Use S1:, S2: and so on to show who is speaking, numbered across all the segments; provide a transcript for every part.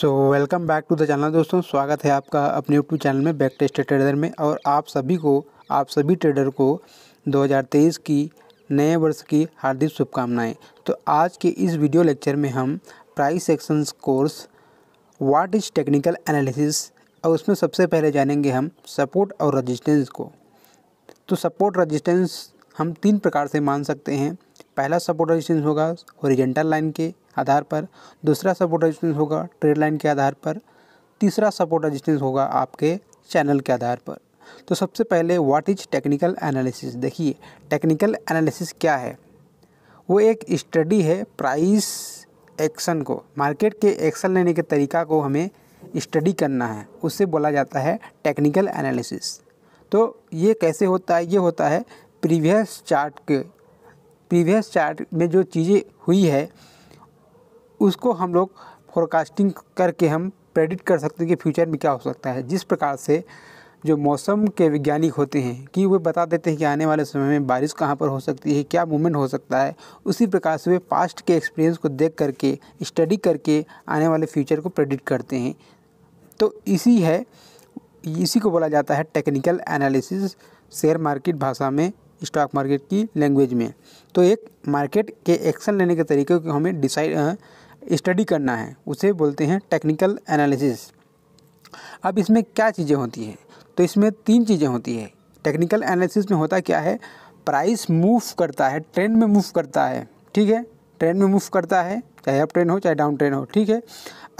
S1: so welcome back to the channel दोस्तों स्वागत है आपका अपने यूट्यूब चैनल में बैक टेस्ट ट्रेडर में और आप सभी को आप सभी ट्रेडर को 2023 की नए वर्ष की हार्दिक शुभकामनाएं तो आज के इस वीडियो लेक्चर में हम price actions course what is technical analysis और उसमें सबसे पहले जानेंगे हम सपोर्ट और रजिस्टेंस को तो सपोर्ट रजिस्टेंस हम तीन प्रकार से मान सकते हैं पहला सपोर्ट रजिस्टेंस होगा ओरिजेंटल लाइन के आधार पर दूसरा सपोर्ट रजिस्टेंस होगा ट्रेड लाइन के आधार पर तीसरा सपोर्ट रजिस्टेंस होगा आपके चैनल के आधार पर तो सबसे पहले व्हाट इज टेक्निकल एनालिसिस देखिए टेक्निकल एनालिसिस क्या है वो एक स्टडी है प्राइस एक्शन को मार्केट के एक्शन लेने के तरीका को हमें स्टडी करना है उससे बोला जाता है टेक्निकल एनालिसिस तो ये कैसे होता है ये होता है प्रीवियस चार्ट के प्रीवियस चार्ट में जो चीज़ें हुई है उसको हम लोग फोरकास्टिंग करके हम प्रेडिक्ट कर सकते हैं कि फ्यूचर में क्या हो सकता है जिस प्रकार से जो मौसम के वैज्ञानिक होते हैं कि वे बता देते हैं कि आने वाले समय में बारिश कहाँ पर हो सकती है क्या मूवमेंट हो सकता है उसी प्रकार से वे पास्ट के एक्सपीरियंस को देख करके स्टडी करके आने वाले फ्यूचर को प्रेडिक्ट करते हैं तो इसी है इसी को बोला जाता है टेक्निकल एनालिसिस शेयर मार्केट भाषा में स्टॉक मार्केट की लैंग्वेज में तो एक मार्केट के एक्शन लेने के तरीके को हमें डिसाइड स्टडी करना है उसे बोलते हैं टेक्निकल एनालिसिस अब इसमें क्या चीज़ें होती हैं तो इसमें तीन चीज़ें होती है टेक्निकल एनालिसिस में होता क्या है प्राइस मूव करता है ट्रेंड में मूव करता है ठीक है ट्रेंड में मूव करता है चाहे अप ट्रेंड हो चाहे डाउन ट्रेंड हो ठीक है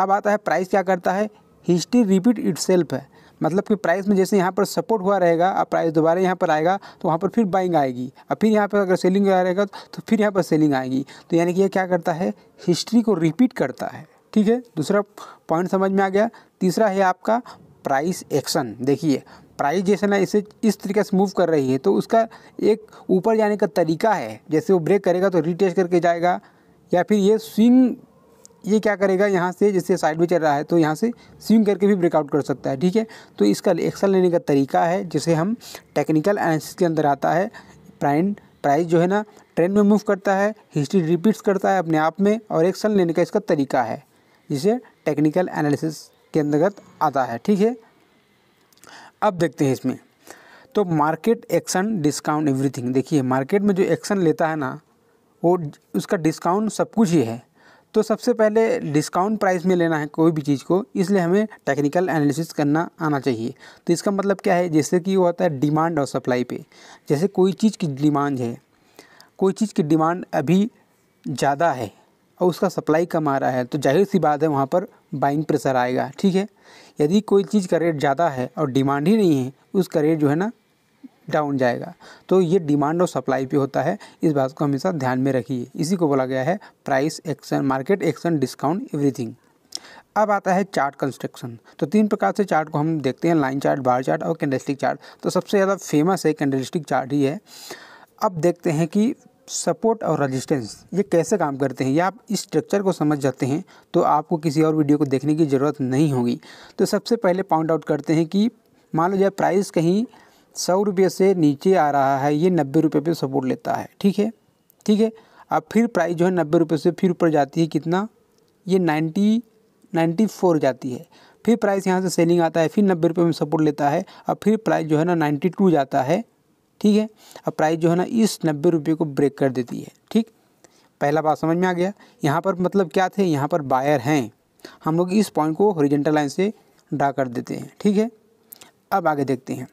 S1: अब आता है प्राइस क्या करता है हिस्ट्री रिपीट इट है मतलब कि प्राइस में जैसे यहाँ पर सपोर्ट हुआ रहेगा अब प्राइस दोबारा यहाँ पर आएगा तो वहाँ पर फिर बाइंग आएगी और फिर यहाँ पर अगर सेलिंग हुआ रहेगा तो फिर यहाँ पर सेलिंग आएगी तो यानी कि यह क्या करता है हिस्ट्री को रिपीट करता है ठीक है दूसरा पॉइंट समझ में आ गया तीसरा है आपका प्राइस एक्शन देखिए प्राइस जैसे ना इसे इस तरीके से मूव कर रही है तो उसका एक ऊपर जाने का तरीका है जैसे वो ब्रेक करेगा तो रिटेस्ट करके जाएगा या फिर ये स्विंग ये क्या करेगा यहाँ से जैसे साइड में चल रहा है तो यहाँ से स्विंग करके भी ब्रेकआउट कर सकता है ठीक है तो इसका एक्शन लेने का तरीका है जिसे हम टेक्निकल एनालिसिस के अंदर आता है प्राइन प्राइस जो है ना ट्रेंड में मूव करता है हिस्ट्री रिपीट्स करता है अपने आप में और एक्शन लेने का इसका तरीका है जिसे टेक्निकल एनालिसिस के अंतर्गत आता है ठीक है अब देखते हैं इसमें तो मार्केट एक्शन डिस्काउंट एवरीथिंग देखिए मार्केट में जो एक्शन लेता है ना वो उसका डिस्काउंट सब कुछ ही है तो सबसे पहले डिस्काउंट प्राइस में लेना है कोई भी चीज़ को इसलिए हमें टेक्निकल एनालिसिस करना आना चाहिए तो इसका मतलब क्या है जैसे कि वो आता है डिमांड और सप्लाई पे जैसे कोई चीज़ की डिमांड है कोई चीज़ की डिमांड अभी ज़्यादा है और उसका सप्लाई कम आ रहा है तो जाहिर सी बात है वहाँ पर बाइंग प्रेशर आएगा ठीक है यदि कोई चीज़ का रेट ज़्यादा है और डिमांड ही नहीं है उसका रेट जो है ना डाउन जाएगा तो ये डिमांड और सप्लाई पे होता है इस बात को हमेशा ध्यान में रखिए इसी को बोला गया है price action market action discount everything अब आता है चार्ट कंस्ट्रक्शन तो तीन प्रकार से चार्ट को हम देखते हैं लाइन चार्ट बार चार्ट और कैंडलस्टिक चार्ट तो सबसे ज़्यादा फेमस है कैंडलस्टिक चार्ट ही है अब देखते हैं कि सपोर्ट और रेजिस्टेंस ये कैसे काम करते हैं या आप इस स्ट्रक्चर को समझ जाते हैं तो आपको किसी और वीडियो को देखने की ज़रूरत नहीं होगी तो सबसे पहले पॉइंट आउट करते हैं कि मान लो जाए प्राइस कहीं सौ रुपये से नीचे आ रहा है ये नब्बे रुपये पर सपोर्ट लेता है ठीक है ठीक है अब फिर प्राइस जो है नब्बे रुपये से फिर ऊपर जाती है कितना ये नाइन्टी नाइन्टी फोर जाती है फिर प्राइस यहाँ से सेलिंग आता है फिर नब्बे रुपये में सपोर्ट लेता है अब फिर प्राइस जो है ना नाइन्टी टू जाता है ठीक है अब प्राइस जो है ना इस नब्बे रुपये को ब्रेक कर देती है ठीक पहला बात समझ में आ गया यहाँ पर मतलब क्या थे यहाँ पर बायर हैं हम लोग इस पॉइंट को हॉरिजेंटल लाइन से ड्रा कर देते हैं ठीक है अब आगे देखते हैं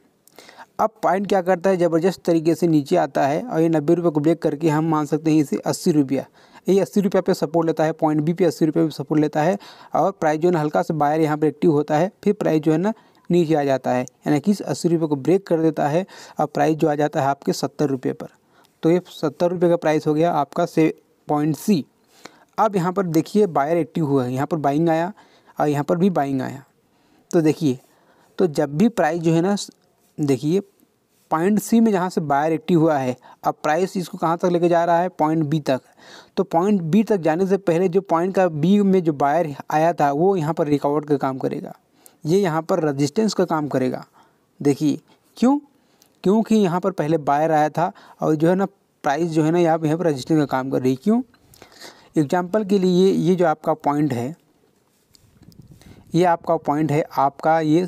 S1: अब पॉइंट क्या करता है ज़बरदस्त तरीके से नीचे आता है और ये नब्बे रुपये को ब्रेक करके हम मान सकते हैं इसे अस्सी रुपया ये अस्सी रुपये पे सपोर्ट लेता है पॉइंट बी पे अस्सी रुपये पर सपोर्ट लेता है और प्राइस जो है ना हल्का सा बायर यहाँ पर एक्टिव होता है फिर प्राइस जो है ना नीचे आ जाता है यानी कि अस्सी रुपये को ब्रेक कर देता है और प्राइस जो आ जाता है आपके सत्तर रुपये पर तो ये सत्तर रुपये का प्राइस हो गया आपका से पॉइंट सी अब यहाँ पर देखिए बायर एक्टिव हुआ है यहाँ पर बाइंग आया और यहाँ पर भी बाइंग आया तो देखिए तो जब भी प्राइस जो है ना देखिए पॉइंट सी में जहाँ से बायर एक्टिव हुआ है अब प्राइस इसको कहाँ तक लेके जा रहा है पॉइंट बी तक तो पॉइंट बी तक जाने से पहले जो पॉइंट का बी में जो बायर आया था वो यहाँ पर रिकावट का काम करेगा ये यहाँ पर रजिस्टेंस का काम करेगा देखिए क्यों क्योंकि यहाँ पर पहले बायर आया था और जो है ना प्राइस जो है ना यहाँ यहाँ पर रजिस्टेंस का काम कर रही क्यों एग्जाम्पल के लिए ये जो आपका पॉइंट है ये आपका पॉइंट है आपका ये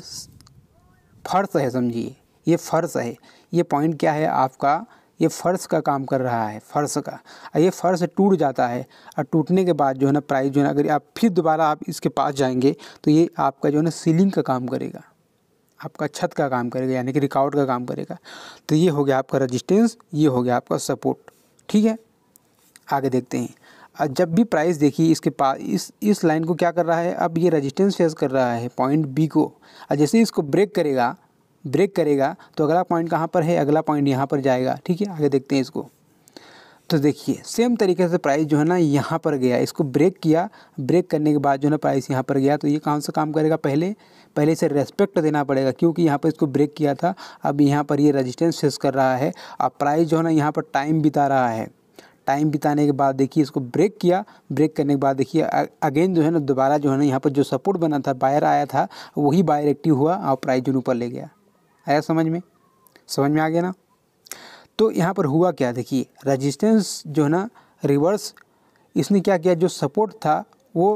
S1: फ़र्श है समझिए ये फ़र्श है ये पॉइंट क्या है आपका ये फ़र्श का काम कर रहा है फ़र्श का और ये फ़र्श टूट जाता है और टूटने के बाद जो है ना प्राइस जो है ना अगर आप फिर दोबारा आप इसके पास जाएंगे तो ये आपका जो है ना सीलिंग का काम करेगा आपका छत का काम करेगा यानी कि रिकॉर्ड का काम करेगा तो ये हो गया आपका रजिस्टेंस ये हो गया आपका सपोर्ट ठीक है आगे देखते हैं जब भी प्राइस देखिए इसके पास इस इस लाइन को क्या कर रहा है अब ये रेजिस्टेंस फेस कर रहा है पॉइंट बी को और जैसे इसको ब्रेक करेगा ब्रेक करेगा तो अगला पॉइंट कहाँ पर है अगला पॉइंट यहाँ पर जाएगा ठीक है आगे देखते हैं इसको तो देखिए सेम तरीके से प्राइस जो है ना यहाँ पर गया इसको ब्रेक किया ब्रेक करने के बाद जो है ना प्राइस यहाँ पर गया तो ये कौन सा काम करेगा पहले पहले से रेस्पेक्ट देना पड़ेगा क्योंकि यहाँ पर इसको ब्रेक किया था अब यहाँ पर ये रेजिस्टेंस फेस कर रहा है और प्राइस जो है ना यहाँ पर टाइम बिता रहा है टाइम बिताने के बाद देखिए इसको ब्रेक किया ब्रेक करने के बाद देखिए अगेन जो है ना दोबारा जो है ना यहाँ पर जो सपोर्ट बना था बायर आया था वही बायर एक्टिव हुआ और प्राइस जो ऊपर ले गया आया समझ में समझ में आ गया ना तो यहाँ पर हुआ क्या देखिए रजिस्टेंस जो है ना रिवर्स इसने क्या किया जो सपोर्ट था वो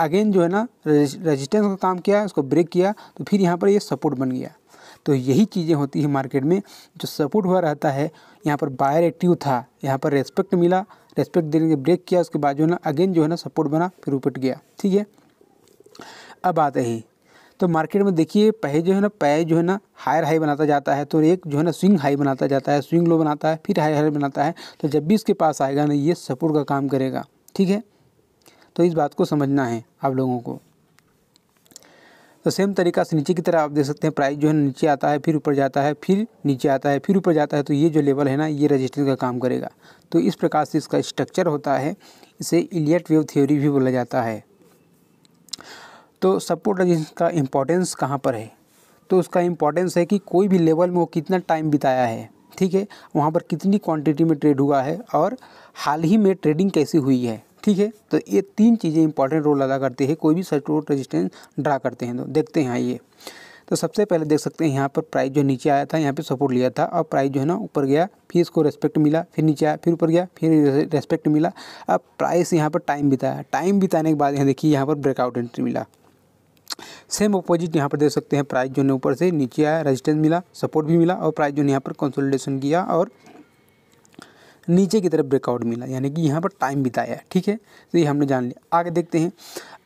S1: अगेन जो है ना रजिस्टेंस का काम किया उसको ब्रेक किया तो फिर यहाँ पर ये यह सपोर्ट बन गया तो यही चीज़ें होती है मार्केट में जो सपोर्ट हुआ रहता है यहाँ पर बायर एक्टिव था यहाँ पर रेस्पेक्ट मिला रेस्पेक्ट देने के ब्रेक किया उसके बाद जो है ना अगेन जो है ना सपोर्ट बना फिर उपट गया ठीक है अब आते ही तो मार्केट में देखिए पहले जो है ना पै जो है ना हायर हाई बनाता जाता है तो एक जो है ना स्विंग हाई बनाता जाता है स्विंग लो बनाता है फिर हायर हाई बनाता है तो जब भी इसके पास आएगा ना ये सपोर्ट का काम करेगा ठीक है तो इस बात को समझना है आप लोगों को तो सेम तरीका से नीचे की तरह आप देख सकते हैं प्राइस जो है नीचे आता है फिर ऊपर जाता है फिर नीचे आता है फिर ऊपर जाता है तो ये जो लेवल है ना ये रजिस्टेंस का काम करेगा तो इस प्रकार से इसका स्ट्रक्चर होता है इसे इलियट वेव थ्योरी भी बोला जाता है तो सपोर्ट रजिस्टेंस का इम्पोर्टेंस कहाँ पर है तो उसका इम्पोर्टेंस है कि कोई भी लेवल में वो कितना टाइम बिताया है ठीक है वहाँ पर कितनी क्वांटिटी में ट्रेड हुआ है और हाल ही में ट्रेडिंग कैसी हुई है ठीक है तो ये तीन चीज़ें इंपॉर्टेंट रोल अदा करती है कोई भी सर्किट रजिस्टेंस ड्रा करते हैं तो देखते हैं आइए तो सबसे पहले देख सकते हैं यहाँ पर प्राइस जो नीचे आया था यहाँ पे सपोर्ट लिया था और प्राइस जो है ना ऊपर गया फिर इसको रेस्पेक्ट मिला फिर नीचे आया फिर ऊपर गया फिर रेस्पेक्ट मिला अब प्राइस यहाँ पर टाइम बिताया टाइम बिताने के बाद यहाँ देखिए यहाँ पर ब्रेकआउट एंट्री मिला सेम अपोजिट यहाँ पर देख सकते हैं प्राइस जो है ऊपर से नीचे आया रजिस्टेंस मिला सपोर्ट भी मिला और प्राइस जो है यहाँ पर कंसोलिडेशन किया और नीचे की तरफ ब्रेकआउट मिला यानी कि यहाँ पर टाइम बिताया है ठीक है तो ये हमने जान लिया आगे देखते हैं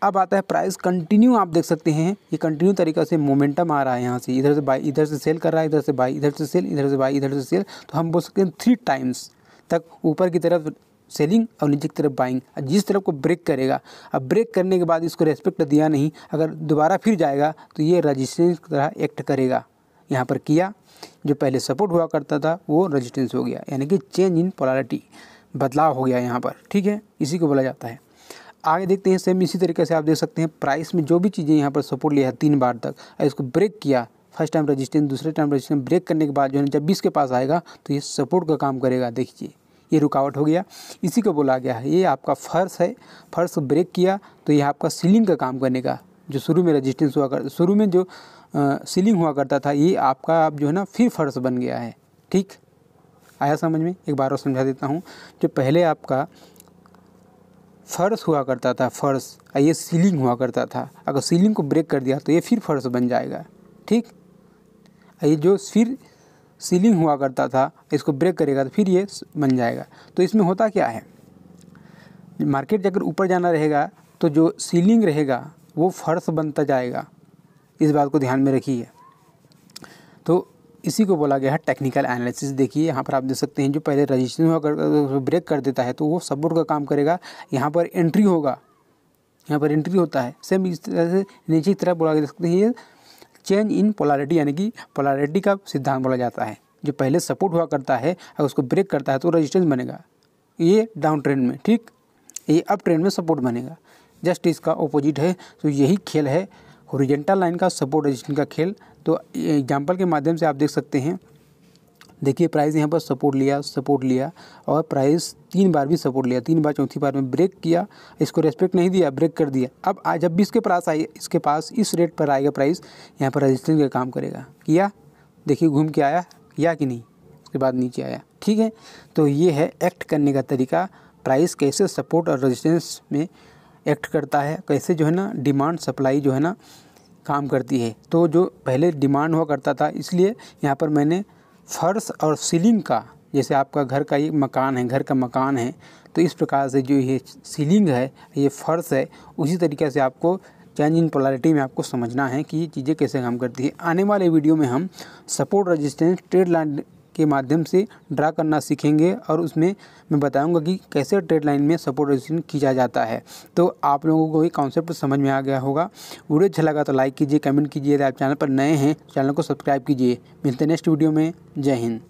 S1: अब आता है प्राइस कंटिन्यू आप देख सकते हैं ये कंटिन्यू तरीका से मोमेंटम आ रहा है यहाँ से इधर से बाई इधर से सेल कर रहा है इधर से बाई इधर से सेल इधर से बाई इधर से सेल तो हम बोल सकते हैं थ्री टाइम्स तक ऊपर की तरफ सेलिंग और नीचे की तरफ बाइंग जिस तरफ को ब्रेक करेगा अब ब्रेक करने के बाद इसको रेस्पेक्ट दिया नहीं अगर दोबारा फिर जाएगा तो ये रजिस्टेंस की तरह एक्ट करेगा यहाँ पर किया जो पहले सपोर्ट हुआ करता था वो रेजिस्टेंस हो गया यानी कि चेंज इन पोलारिटी बदलाव हो गया यहाँ पर ठीक है इसी को बोला जाता है आगे देखते हैं सेम इसी तरीके से आप देख सकते हैं प्राइस में जो भी चीज़ें यहाँ पर सपोर्ट लिया है तीन बार तक और इसको ब्रेक किया फर्स्ट टाइम रजिस्टेंस दूसरे टाइम रजिस्टेंस ब्रेक करने के बाद जो है जब बीस के पास आएगा तो ये सपोर्ट का काम करेगा देखिए ये रुकावट हो गया इसी को बोला गया है ये आपका फर्श है फर्श ब्रेक किया तो ये आपका सीलिंग का काम करने का जो शुरू में रजिस्टेंस हुआ कर शुरू में जो सीलिंग हुआ करता था ये आपका अब जो है ना फिर फ़र्श बन गया है ठीक आया समझ में एक बार और समझा देता हूँ जो पहले आपका फ़र्श हुआ करता था फ़र्श ये सीलिंग हुआ करता था अगर सीलिंग को ब्रेक कर दिया तो ये फिर फ़र्श बन जाएगा ठीक ये जो फिर सीलिंग हुआ करता था इसको ब्रेक करेगा तो फिर ये बन जाएगा तो इसमें होता क्या है मार्केट जाकर ऊपर जाना रहेगा तो जो सीलिंग रहेगा वो फर्श बनता जाएगा इस बात को ध्यान में रखिए तो इसी को बोला गया है टेक्निकल एनालिसिस देखिए यहाँ पर आप देख सकते हैं जो पहले रजिस्ट्रेशन हुआ कर ब्रेक कर देता है तो वो सपोर्ट का काम करेगा यहाँ पर एंट्री होगा यहाँ पर एंट्री होता है सेम इस तरह से नीचे की तरफ बोला देख सकते हैं ये चेंज इन पोलारिटी यानी कि पोलारिटी का सिद्धांत बोला जाता है जो पहले सपोर्ट हुआ करता है अगर उसको ब्रेक करता है तो रजिस्टेंस बनेगा ये डाउन ट्रेंड में ठीक ये अप ट्रेंड में सपोर्ट बनेगा जस्ट इसका ऑपोजिट है तो यही खेल है ओरिजेंटल लाइन का सपोर्ट रेजिस्टेंस का खेल तो एग्जाम्पल के माध्यम से आप देख सकते हैं देखिए प्राइस यहाँ पर सपोर्ट लिया सपोर्ट लिया और प्राइस तीन बार भी सपोर्ट लिया तीन बार चौथी बार में ब्रेक किया इसको रेस्पेक्ट नहीं दिया ब्रेक कर दिया अब आज जब भी इसके पास आई इसके पास इस रेट पर आएगा प्राइस यहाँ पर रजिस्टेंस का काम करेगा किया देखिए घूम के आया या कि नहीं उसके बाद नीचे आया ठीक है तो ये है एक्ट करने का तरीका प्राइस कैसे सपोर्ट और रजिस्टेंस में एक्ट करता है कैसे जो है ना डिमांड सप्लाई जो है ना काम करती है तो जो पहले डिमांड हुआ करता था इसलिए यहाँ पर मैंने फर्श और सीलिंग का जैसे आपका घर का ये मकान है घर का मकान है तो इस प्रकार से जो ये सीलिंग है ये फर्श है उसी तरीके से आपको चेंज इन पोलारिटी में आपको समझना है कि ये चीज़ें कैसे काम करती है आने वाले वीडियो में हम सपोर्ट रजिस्टेंस ट्रेड लाइन के माध्यम से ड्रा करना सीखेंगे और उसमें मैं बताऊंगा कि कैसे ट्रेड लाइन में सपोर्ट रेजिस्टेंस खींचा जाता है तो आप लोगों को ये कॉन्सेप्ट समझ में आ गया होगा वीडियो अच्छा लगा तो लाइक कीजिए कमेंट कीजिए आप चैनल पर नए हैं चैनल को सब्सक्राइब कीजिए मिलते नेक्स्ट वीडियो में जय हिंद